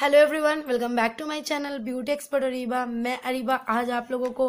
Hello everyone welcome back to my channel beauty expert Areeba मैं अरीबा आज आप लोगों को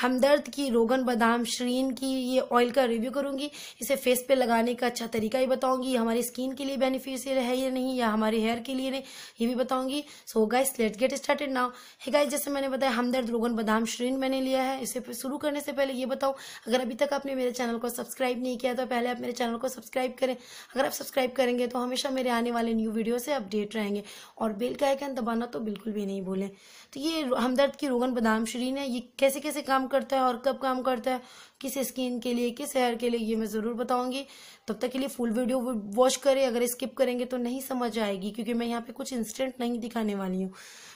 हमदर्द की रोगन बादाम श्रीन की ये ऑयल का रिव्यू करूंगी इसे फेस पे लगाने का अच्छा तरीका ही बताऊंगी हमारी स्किन के लिए बेनिफिशियल है या नहीं या हमारे हेयर के लिए नहीं ये भी बताऊंगी so guys let's get started now hey guys जैसे मैंने बताया हमदर्द रोगन बादाम श्रीन मैंने लिया है इसे शुरू करने से पहले ये बताऊँ अगर अभी तक आपने मेरे चैनल को सब्सक्राइब नहीं किया तो पहले आप मेरे चैनल को सब्सक्राइब करें अगर आप सब्सक्राइब करेंगे तो हमेशा मेरे आने वाले न्यू वीडियो से अपडेट रहेंगे और बेल का आइकन दबाना तो बिल्कुल भी नहीं भूलें तो ये हमदर्द की रोगन बादाम श्रीन है ये कैसे कैसे काम काम करता है और कब काम करता है किस स्किन के लिए किस हेयर के लिए ये मैं ज़रूर बताऊंगी तब तक के लिए फुल वीडियो वॉश करें अगर स्किप करेंगे तो नहीं समझ आएगी क्योंकि मैं यहाँ पे कुछ इंस्टेंट नहीं दिखाने वाली हूँ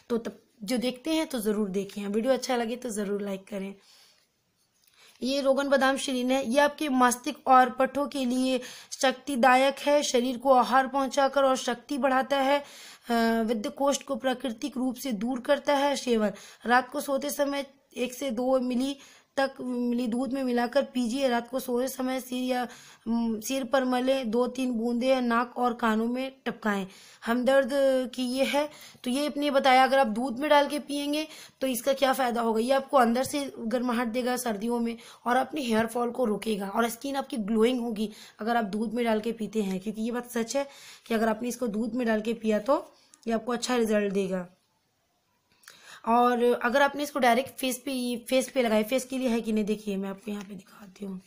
तो तब जो देखते हैं तो ज़रूर देखें वीडियो हाँ, अच्छा लगे तो ज़रूर लाइक करें ये रोगन बादाम शरीर है ये आपके मस्तिष्क और पठों के लिए शक्तिदायक है शरीर को आहार पहुंचाकर और शक्ति बढ़ाता है विद्य कोष्ठ को प्राकृतिक रूप से दूर करता है सेवन रात को सोते समय एक से दो मिली तक मिली दूध में मिलाकर पीजिए रात को सोए समय सिर या सिर पर मले दो तीन बूंदे नाक और कानों में टपकाएं हमदर्द की ये है तो ये अपने बताया अगर आप दूध में डाल के पियेंगे तो इसका क्या फ़ायदा होगा ये आपको अंदर से गर्माहट देगा सर्दियों में और अपने हेयर फॉल को रोकेगा और स्किन आपकी ग्लोइंग होगी अगर आप दूध में डाल के पीते हैं क्योंकि ये बात सच है कि अगर आपने इसको दूध में डाल के पिया तो ये आपको अच्छा रिजल्ट देगा और अगर आपने इसको डायरेक्ट फेस पे फेस पे लगाया फेस के लिए है कि नहीं देखिए मैं आपको यहाँ पे दिखाती हूँ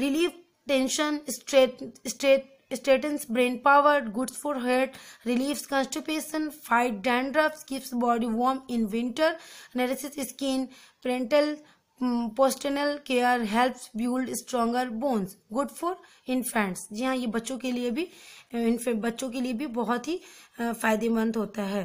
relief tension straight straight straightens brain power goods for head relief constipation fight dandruff keeps body warm in winter nourishes skin prenatal postnatal care helps build stronger bones good for infants जी हाँ ये बच्चों के लिए भी बच्चों के लिए भी बहुत ही फायदेमंद होता है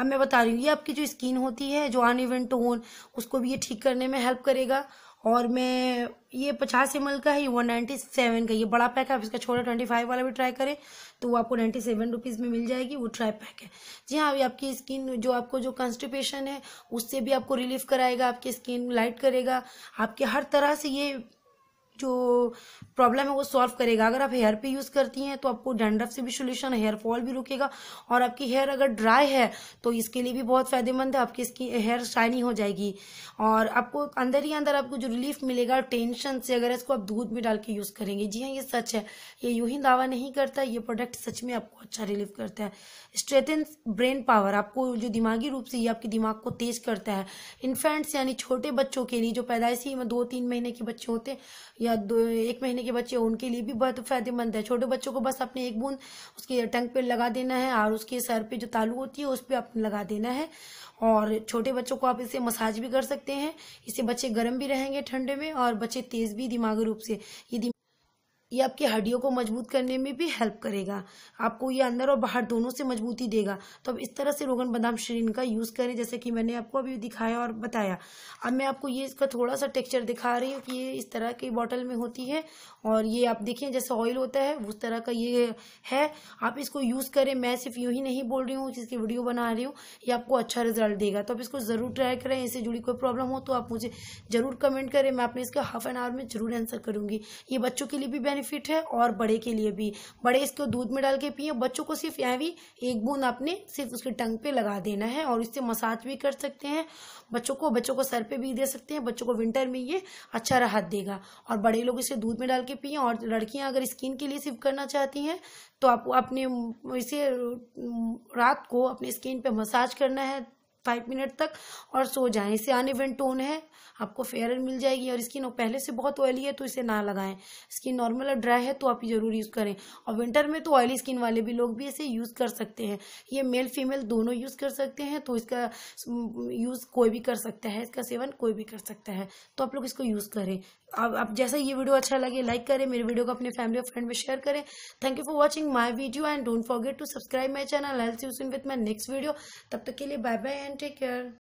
अब मैं बता रही हूँ ये आपकी जो स्किन होती है जो अन इवेंट टोन उसको भी ये ठीक करने में हेल्प करेगा और मैं ये पचास एम का है ये वन नाइन्टी सेवन का ये बड़ा पैक है आप इसका छोटा ट्वेंटी फाइव वाला भी ट्राई करें तो वो आपको नाइन्टी सेवन रुपीज़ में मिल जाएगी वो ट्राई पैक है जी हाँ अभी आपकी स्किन जो आपको जो कंस्टिपेशन है उससे भी आपको रिलीफ कराएगा आपकी स्किन लाइट करेगा आपके हर तरह से ये जो प्रॉब्लम है वो सॉल्व करेगा अगर आप हेयर पे यूज़ करती हैं तो आपको डैंड्रफ से भी सोल्यूशन हेयर फॉल भी रुकेगा और आपकी हेयर अगर ड्राई है तो इसके लिए भी बहुत फ़ायदेमंद है आपकी इसकी हेयर शाइनी हो जाएगी और आपको अंदर ही अंदर आपको जो रिलीफ मिलेगा टेंशन से अगर इसको आप दूध में डाल के यूज़ करेंगे जी हाँ ये सच है ये यूँ ही दावा नहीं करता ये प्रोडक्ट सच में आपको अच्छा रिलीफ करता है स्ट्रेथन ब्रेन पावर आपको जो दिमागी रूप से ये आपके दिमाग को तेज करता है इन्फेंट्स यानी छोटे बच्चों के लिए जो पैदाइशी में दो तीन महीने के बच्चे होते हैं या दो एक महीने के बच्चे उनके लिए भी बहुत फायदेमंद है छोटे बच्चों को बस अपने एक बूंद उसके टंग पे लगा देना है और उसके सर पे जो तालू होती है उस पर आपने लगा देना है और छोटे बच्चों को आप इसे मसाज भी कर सकते हैं इससे बच्चे गर्म भी रहेंगे ठंडे में और बच्चे तेज़ भी दिमागी रूप से यदि ये आपकी हड्डियों को मजबूत करने में भी हेल्प करेगा आपको ये अंदर और बाहर दोनों से मजबूती देगा तो अब इस तरह से रोगन बादाम श्रीन का यूज़ करें जैसे कि मैंने आपको अभी दिखाया और बताया अब मैं आपको ये इसका थोड़ा सा टेक्सचर दिखा रही हूँ कि ये इस तरह की बॉटल में होती है और ये आप देखिए जैसे ऑयल होता है उस तरह का ये है आप इसको यूज़ करें मैं सिर्फ यूँ ही नहीं बोल रही हूँ जिसकी वीडियो बना रही हूँ ये आपको अच्छा रिजल्ट देगा तो आप इसको ज़रूर ट्राई करें इससे जुड़ी कोई प्रॉब्लम हो तो आप मुझे ज़रूर कमेंट करें मैं अपने इसका हाफ एन आवर में ज़रूर आंसर करूँगी ये बच्चों के लिए भी बेनिफिट बेनिफिट है और बड़े के लिए भी बड़े इसको दूध में डाल के पिए बच्चों को सिर्फ यह भी एक बूंद आपने सिर्फ उसके टंग पे लगा देना है और इससे मसाज भी कर सकते हैं बच्चों को बच्चों को सर पे भी दे सकते हैं बच्चों को विंटर में ये अच्छा राहत देगा और बड़े लोग इसे दूध में डाल के पिए और लड़कियाँ अगर स्किन के लिए सिर्फ करना चाहती हैं तो आप अपने इसे रात को अपने स्किन पे मसाज करना है फाइव मिनट तक और सो जाएं इसे अनइवन टोन है आपको फेयर मिल जाएगी और स्किन पहले से बहुत ऑयली है तो इसे ना लगाएं स्किन नॉर्मल और ड्राई है तो आप जरूर यूज़ करें और विंटर में तो ऑयली स्किन वाले भी लोग भी इसे यूज़ कर सकते हैं ये मेल फीमेल दोनों यूज़ कर सकते हैं तो इसका यूज़ mm, कोई भी कर सकता है इसका सेवन कोई भी कर सकता है तो आप लोग इसको यूज़ करें आप, आप जैसा ये वीडियो अच्छा लगे लाइक करें मेरे वीडियो को अपने फैमिली और फ्रेंड में शेयर करें thank you for watching my video and don't forget to subscribe my channel health use my next video तब तक के लिए bye bye and take care.